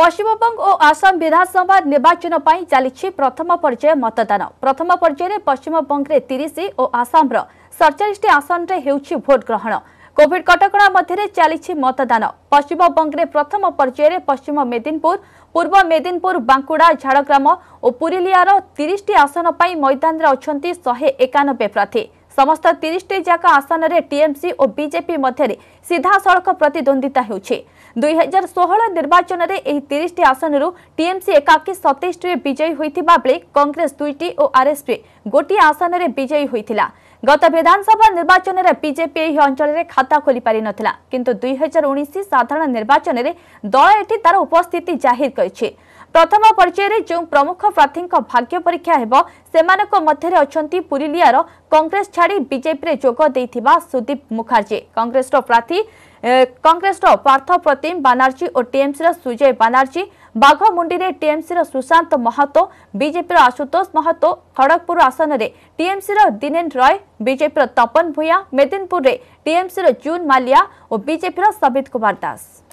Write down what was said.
পশ্চিমবঙ্গ ও আসাম বিধানসভা নির্বাচন পাই চালিছি প্রথম পর্যায়ে মতদান প্রথম পর্যায়ে পশ্চিমবঙ্গে তিরিশ ও আসামর সড়চাশটি আসনরে হেউছি ভোট গ্রহণ কোভিড কটকা মধ্যে চালিছি মতদান পশ্চিমবঙ্গে প্রথম পর্যায়ে পশ্চিম মেদিনপুর পূর্ব মেদিনপুর বাঁকুড়া ঝাড়গ্রাম ও পুরুলিয়ার তিরিশটি আসন পাই ময়দানের অনেক শহে একানবে প্রার্থী সমস্ত তিরিশটি যাক আসনরে টিএমসি ও বিজেপি মধ্যে সিধাসলখ প্রতিদ্বন্দ্বিতা হচ্ছে দুই হাজার ষোহল নির্বাচনের এই তিরিশটি আসনর টিএমসি একাকী সতেইশটি বিজয়ী হয়েছে কংগ্রেস দুইটি ও আরএসপি গোটিয়ে আসনরে বিজয়ী হয়েছিল গত বিধানসভা নির্বাচনের বিজেপি এই অঞ্চলের খাতা খোলি পারি নথিলা কিন্তু দুই হাজার উনিশ সাধারণ নির্বাচনের দল এটি তার উপস্থিতি জাহির করেছে ପ୍ରଥମ ପର୍ଯ୍ୟାୟରେ ଯେଉଁ ପ୍ରମୁଖ ପ୍ରାର୍ଥୀଙ୍କ ଭାଗ୍ୟ ପରୀକ୍ଷା ହେବ ସେମାନଙ୍କ ମଧ୍ୟରେ ଅଛନ୍ତି ପୁରୁଲିଆର କଂଗ୍ରେସ ଛାଡ଼ି ବିଜେପିରେ ଯୋଗ ଦେଇଥିବା ସୁଦୀପ ମୁଖାର୍ଜୀ କଂଗ୍ରେସର ପ୍ରାର୍ଥୀ କଂଗ୍ରେସର ପାର୍ଥ ପ୍ରତିମ ବାନାର୍ଜୀ ଓ ଟିଏମ୍ସିର ସୁଜୟ ବାନାର୍ଜୀ ବାଘମୁଣ୍ଡିରେ ଟିଏମ୍ସିର ସୁଶାନ୍ତ ମହାତୋ ବିଜେପିର ଆଶୁତୋଷ ମହାତୋ ଖଡ଼ଗପୁର ଆସନରେ ଟିଏମ୍ସିର ଦିନେନ୍ ରୟ ବିଜେପିର ତପନ ଭୂୟା ମେଦିନପୁରରେ ଟିଏମ୍ସିର ଜୁନ୍ ମାଲିଆ ଓ ବିଜେପିର ସବିତ କୁମାର ଦାସ